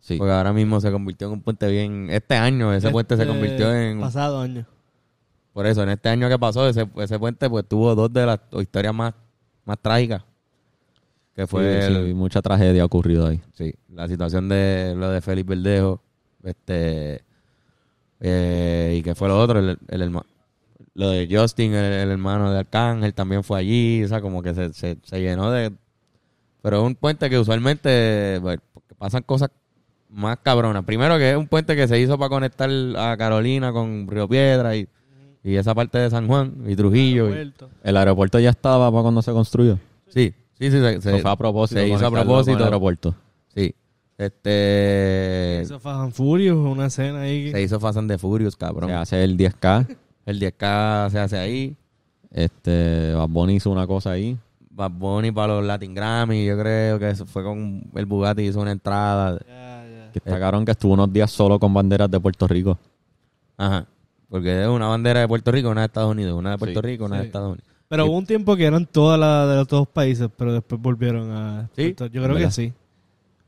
Sí. Porque ahora mismo se convirtió en un puente bien. Este año, ese este puente se convirtió en. Pasado año. Por eso, en este año que pasó, ese, puente pues tuvo dos de las historias más, más trágicas que fue mucha tragedia ocurrido ahí. Sí, la situación de lo de Félix Verdejo, este eh, y que fue lo otro, el, Lo de Justin, el, hermano de Arcángel, también fue allí, o sea, como que se, se, llenó de... Pero es un puente que usualmente pues, pasan cosas más cabronas. Primero que es un puente que se hizo para conectar a Carolina con Río Piedra y, esa parte de San Juan y Trujillo. el aeropuerto ya estaba para cuando se construyó. Sí, Sí, sí, se, se a propósito. Se hizo a propósito. el aeropuerto. Sí. Este. Se hizo Fast and Furious, una escena ahí. Se hizo Fast de the Furious, cabrón. Se hace el 10K. el 10K se hace ahí. Este. Bad Bunny hizo una cosa ahí. Bad Bunny para los Latin Grammy, yo creo que eso fue con el Bugatti, hizo una entrada. Que sacaron que estuvo unos días solo con banderas de Puerto Rico. Ajá. Porque es una bandera de Puerto Rico, una de Estados Unidos, una de Puerto Rico, una de Estados Unidos. Pero hubo un tiempo que eran todas las de los dos países, pero después volvieron a. ¿Sí? Yo creo que sí.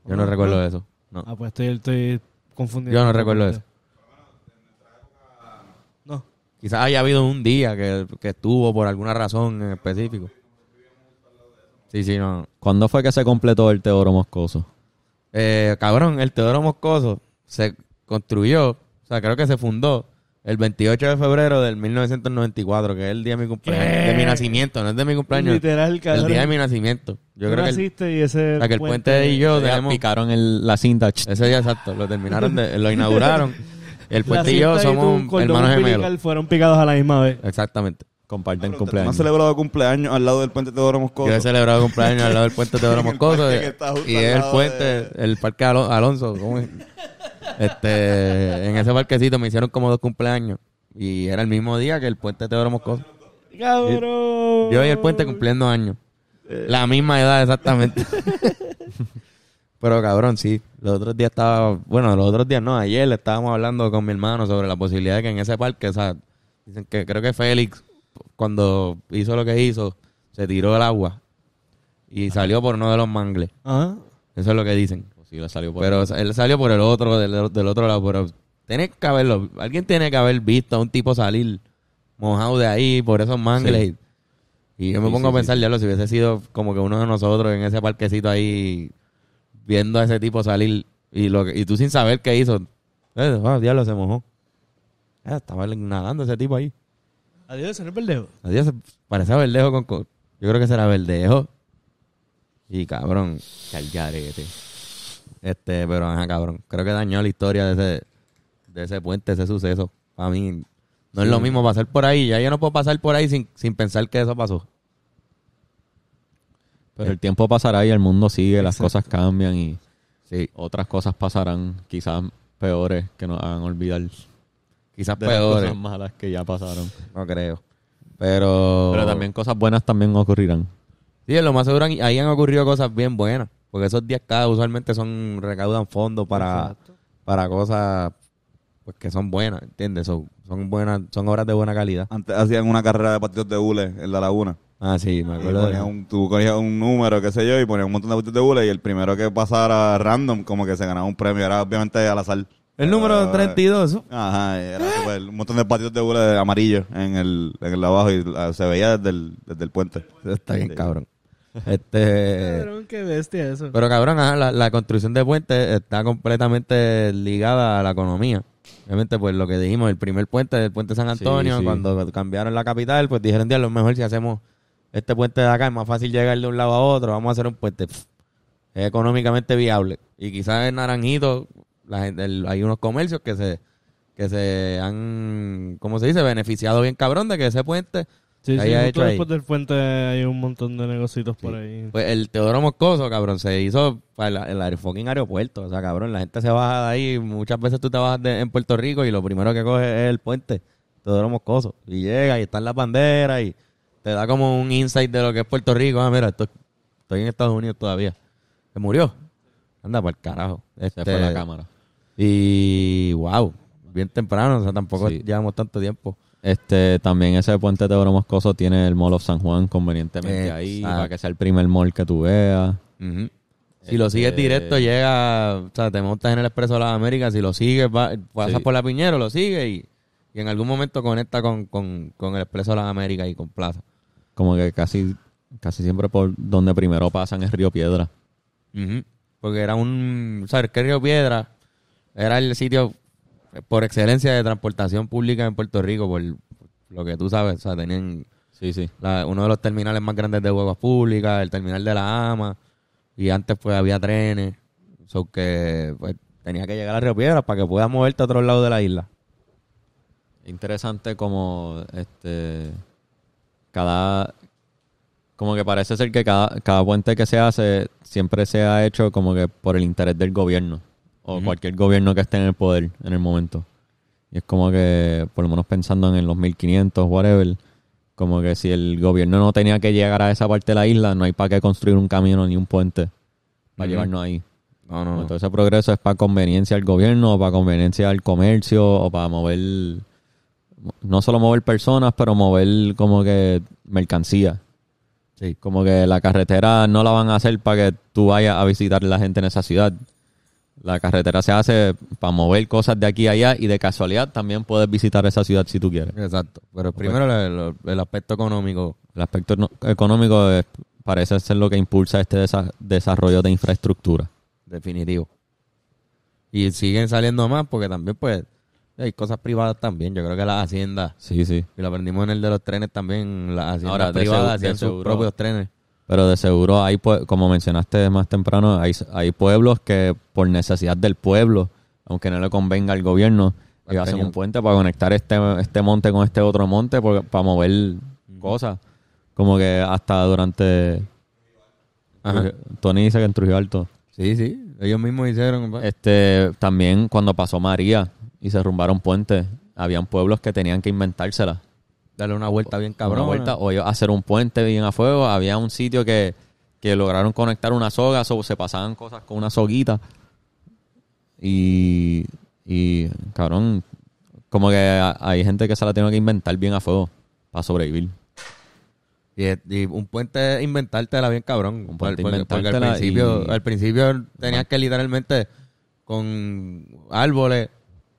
Yo no, recuerdo eso. Ah, pues estoy, confundido. Yo no recuerdo eso. No. Quizás haya habido un día que, estuvo por alguna razón en específico. Sí, sí, no. ¿Cuándo fue que se completó el Teodoro Moscoso? Eh, cabrón, el Teodoro Moscoso se construyó, o sea, creo que se fundó el 28 de febrero del 1994, que es el día de mi cumpleaños. De mi nacimiento, no es de mi cumpleaños. Literal, El día de mi nacimiento. Yo creo que. El, y ese. que el puente, y yo dejamos Picaron el, la cinta. Ese día exacto. Lo terminaron, lo inauguraron. El puente y yo somos hermanos gemelos. Fueron picados a la misma vez. Exactamente. Comparten ah, cumpleaños. ¿Has celebrado cumpleaños al lado del puente Teodoro Moscoso? Yo he celebrado cumpleaños al lado del puente Teodoro Moscoso. y el puente, el parque Alonso. Este, en ese parquecito me hicieron como dos cumpleaños. Y era el mismo día que el puente Teodoro Moscoso. ¡Cabrón! Yo y el puente cumpliendo años. La misma edad, exactamente. Pero cabrón, sí. Los otros días estaba. Bueno, los otros días no. Ayer estábamos hablando con mi hermano sobre la posibilidad de que en ese parque, o sea, dicen que creo que Félix cuando hizo lo que hizo, se tiró el agua y salió por uno de los mangles. Eso es lo que dicen. Pues pero él salió por el otro, del, otro lado. Pero tiene que haberlo. Alguien tiene que haber visto a un tipo salir mojado de ahí por esos mangles. Y yo me pongo a pensar, ya si hubiese sido como que uno de nosotros en ese parquecito ahí viendo a ese tipo salir y lo y tú sin saber qué hizo. Eh, ah, diablo, se mojó. Ah, estaba nadando ese tipo ahí. Adiós, no es Verdejo. Adiós, parece a Verdejo con, Yo creo que será Verdejo. Y cabrón, cargarete. Este, pero ajá, cabrón. Creo que dañó la historia de ese, de ese puente, ese suceso. Para mí, no es lo mismo pasar por ahí. Ya yo no puedo pasar por ahí sin, pensar que eso pasó. Pero el tiempo pasará y el mundo sigue, las cosas cambian y sí. otras cosas pasarán, quizás peores, que nos hagan olvidar Quizás peores. malas que ya pasaron. No creo. Pero. Pero también cosas buenas también ocurrirán. Sí, lo más seguro ahí han ocurrido cosas bien buenas. Porque esos días cada usualmente son recaudan fondos para, para cosas pues que son buenas, ¿entiendes? Son, son buenas, son obras de buena calidad. Antes hacían una carrera de partidos de hule en la laguna. Ah, sí, me acuerdo. Un, tú cogías un número, qué sé yo, y ponías un montón de partidos de hule y el primero que pasara random como que se ganaba un premio, era obviamente a la sal el número 32. Ajá, era pues, un montón de patios de bola amarillo en el, en el abajo y se veía desde el, puente. Está bien, cabrón. Este. Cabrón, qué bestia eso. Pero cabrón, ajá, la, construcción de puentes está completamente ligada a la economía. Obviamente, pues lo que dijimos, el primer puente, el puente San Antonio, cuando cambiaron la capital, pues dijeron, dios lo mejor si hacemos este puente de acá, es más fácil llegar de un lado a otro, vamos a hacer un puente. económicamente viable. Y quizás en Naranjito la hay unos comercios que se, que se han, como se dice? Beneficiado bien cabrón de que ese puente... Sí, sí, hecho después del puente hay un montón de negocios por ahí. Pues el Teodoro Moscoso, cabrón, se hizo para el, aeropuerto. O sea, cabrón, la gente se baja de ahí. Muchas veces tú te bajas en Puerto Rico y lo primero que coges es el puente Teodoro Moscoso. Y llega y en la bandera y te da como un insight de lo que es Puerto Rico. Ah, mira, estoy, en Estados Unidos todavía. Se murió. Anda por el carajo. Este, fue la este, cámara. Y wow, bien temprano, o sea, tampoco llevamos tanto tiempo. Este, también ese puente de Oro Moscoso tiene el Mall of San Juan convenientemente ahí, para que sea el primer mall que tú veas. Si lo este, sigues directo, llega, o sea, te montas en el Expreso de las Américas, si lo sigues, pasas por la Piñero, lo sigues y, en algún momento conecta con, con, el Expreso de las Américas y con Plaza. Como que casi, casi siempre por donde primero pasan es Río Piedra. Porque era un, o sea, que Río Piedra era el sitio eh, por excelencia de transportación pública en Puerto Rico, por lo que tú sabes. O sea, tenían uno de los terminales más grandes de huevas públicas, el terminal de la AMA. Y antes pues había trenes. So que pues, tenía que llegar a Río Piedras para que puedas moverte a otro lado de la isla. Interesante como este cada como que parece ser que cada, cada puente que se hace siempre se ha hecho como que por el interés del gobierno o cualquier gobierno que esté en el poder en el momento. Y es como que, por lo menos pensando en los 1500, whatever, como que si el gobierno no tenía que llegar a esa parte de la isla, no hay para qué construir un camino ni un puente para llevarnos ahí. No, no, Entonces ese progreso es para conveniencia al gobierno, o para conveniencia al comercio, o para mover, no solo mover personas, pero mover como que mercancía. Sí. Como que la carretera no la van a hacer para que tú vayas a visitar a la gente en esa ciudad. La carretera se hace para mover cosas de aquí a allá y de casualidad también puedes visitar esa ciudad si tú quieres. Exacto. Pero primero el, aspecto económico. El aspecto económico parece ser lo que impulsa este desarrollo de infraestructura. Definitivo. Y siguen saliendo más porque también pues hay cosas privadas también. Yo creo que las haciendas. Sí, sí. Y lo aprendimos en el de los trenes también. Las haciendas privadas hacían sus propios trenes. Pero de seguro hay, como mencionaste más temprano, hay, pueblos que por necesidad del pueblo, aunque no le convenga al gobierno, pues hacen un puente para conectar este, este monte con este otro monte para mover cosas. Como que hasta durante... Tony dice que en Trujillo Alto. Sí, sí, ellos mismos hicieron. Este, también cuando pasó María y se rumbaron puentes, habían pueblos que tenían que inventárselas darle una vuelta bien cabrón. o hacer un puente bien a fuego. Había un sitio que, lograron conectar una soga, o se pasaban cosas con una soguita. Y, y, cabrón, como que hay gente que se la tiene que inventar bien a fuego para sobrevivir. Y, un puente inventártela bien cabrón. al principio, al principio tenías que literalmente con árboles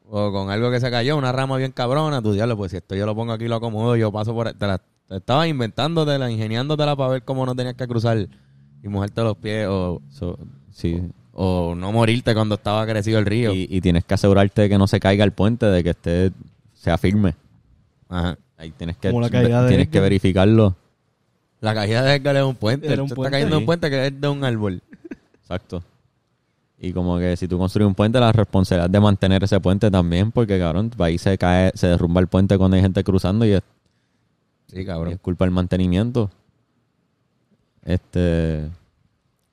o con algo que se cayó, una rama bien cabrona, tu diablo, pues si esto yo lo pongo aquí, lo acomodo, yo paso por... Te la, estabas inventándotela, ingeniándotela para ver cómo no tenías que cruzar y mojarte los pies o... O, no morirte cuando estaba crecido el río. Y, tienes que asegurarte de que no se caiga el puente, de que esté, sea firme. Ajá. Ahí tienes que, tienes que verificarlo. La caída de un puente. está cayendo un puente que es de un árbol. Exacto. Y como que si tú construyes un puente, la responsabilidad de mantener ese puente también, porque cabrón, ahí se cae, se derrumba el puente cuando hay gente cruzando y es, culpa del mantenimiento. Este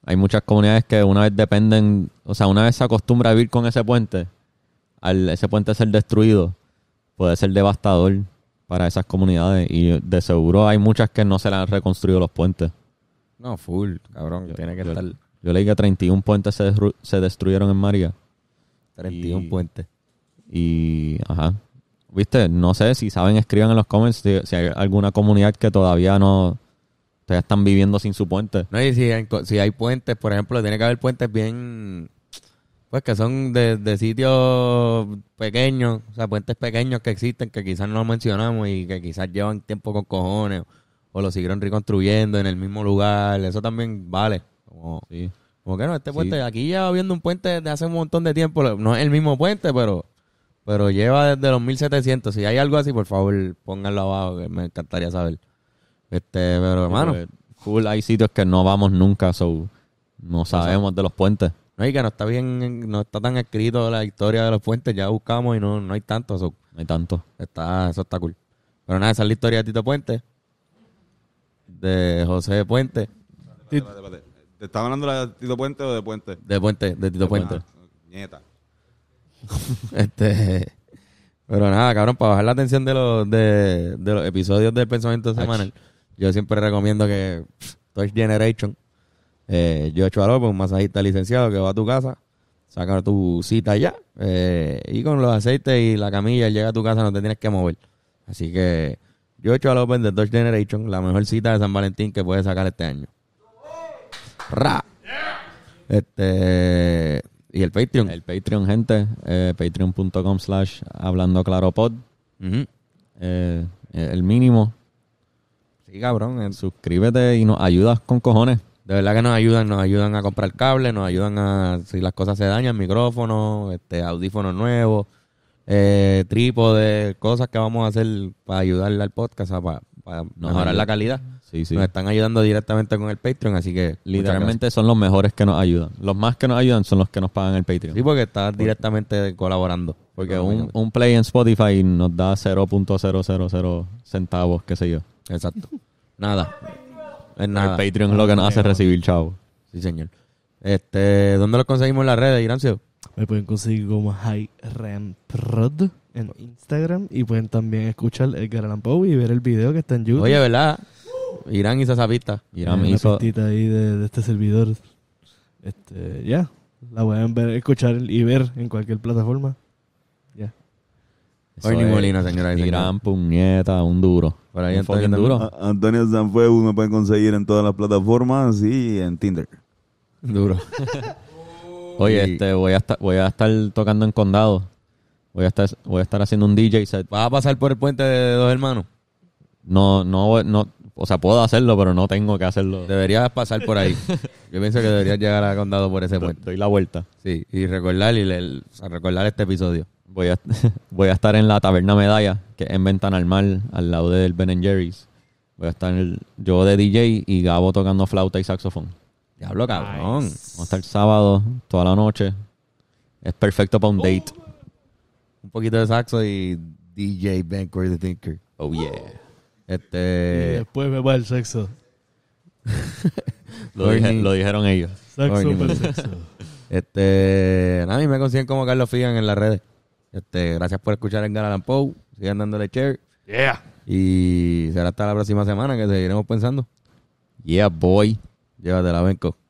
hay muchas comunidades que una vez dependen, o sea, una vez se acostumbra a vivir con ese puente, al ese puente ser destruido, puede ser devastador para esas comunidades. Y de seguro hay muchas que no se han reconstruido los puentes. No, full, cabrón. tiene que estar. Yo leí que 31 puentes se, destruyeron en María. 31 puentes. Y, ajá. Viste, no sé si saben, escriban en los comments si, hay alguna comunidad que todavía no. Todavía están viviendo sin su puente. No, y si, hay puentes, por ejemplo, tiene que haber puentes bien. Pues que son de, de sitios pequeños, o sea, puentes pequeños que existen, que quizás no mencionamos y que quizás llevan tiempo con cojones, o lo siguieron reconstruyendo en el mismo lugar, eso también vale. Como, sí. que no, este puente, aquí ya viendo un puente de hace un montón de tiempo. No es el mismo puente, pero, pero lleva desde los 1700. Si hay algo así, por favor, pónganlo abajo, que me encantaría saber. Este, pero hermano. cool, hay sitios que no vamos nunca, so no sabemos de los puentes. No, y que no está bien, no está tan escrito la historia de los puentes, ya buscamos y no, no hay tanto. No hay tanto. Está, eso está cool. Pero nada, esa es la historia de Tito Puente. De José Puente. ¿Te estaba hablando de Tito Puente o de Puente? De Puente, de Tito ah, Puente. nieta. este. Pero nada, cabrón, para bajar la atención de los, de, de los episodios del pensamiento semanal, yo siempre recomiendo que Touch Generation, yo he hecho algo, un masajista licenciado que va a tu casa, saca tu cita allá eh, y con los aceites y la camilla llega a tu casa, no te tienes que mover. Así que yo he hecho al Open de Touch Generation, la mejor cita de San Valentín que puedes sacar este año. Ra. Este. Y el Patreon. El Patreon, gente. Eh, Patreon.com slash hablando claro eh, eh, el mínimo. Sí, cabrón. Suscríbete y nos ayudas con cojones. De verdad que nos ayudan, nos ayudan a comprar cable, nos ayudan a, si las cosas se dañan, micrófonos, este, audífonos nuevos, eh, trípode, cosas que vamos a hacer para ayudarle al podcast, para, mejorar la calidad. Nos están ayudando directamente con el Patreon, así que literalmente son los mejores que nos ayudan. Los más que nos ayudan son los que nos pagan el Patreon. Sí, porque está directamente colaborando. Porque un, un play en Spotify nos da 0.000 centavos, qué sé yo. Exacto. Nada. El Patreon es lo que nos hace recibir, chavo. Sí, señor. Este, ¿Dónde lo conseguimos en las redes, Irancio? Me pueden conseguir como High en Instagram y pueden también escuchar el Garland y ver el video que está en YouTube. Oye, ¿verdad? Irán hizo esa pista. Irán me hizo. Una ahí de, este servidor. Este, ya. La pueden ver, escuchar y ver en cualquier plataforma. Ya. soy ni Molina, señora. Irán, puñeta, un duro. Por ahí Antonio, duro. Antonio Sanfuego me pueden conseguir en todas las plataformas y en Tinder. Duro. Oye, este, voy a, estar, voy a estar tocando en Condado. Voy a estar, voy a estar haciendo un DJ set. ¿Vas a pasar por el puente de dos hermanos? No, no, no, o sea, puedo hacerlo, pero no tengo que hacerlo. Deberías pasar por ahí. Yo pienso que deberías llegar a Condado por ese puente. Doy la vuelta. Sí, y recordar, y recordar este episodio. Voy a, voy a estar en la Taberna Medalla, que es en Ventana al al lado del Ben Jerry's. Voy a estar el, yo de DJ y Gabo tocando flauta y saxofón. Diablo, cabrón. Vamos a estar sábado, toda la noche. Es perfecto para un date. Un poquito de saxo y DJ Ben the Thinker. Oh, yeah. Este... Y después me va el sexo. lo, dijeron ellos. Sexo sexo. Este, a mí me consiguen como Carlos Figan en las redes. Este, gracias por escuchar en Galan Pow. Sigan dándole share. Yeah. Y será hasta la próxima semana que seguiremos pensando. Yeah, boy. Llévatela, venco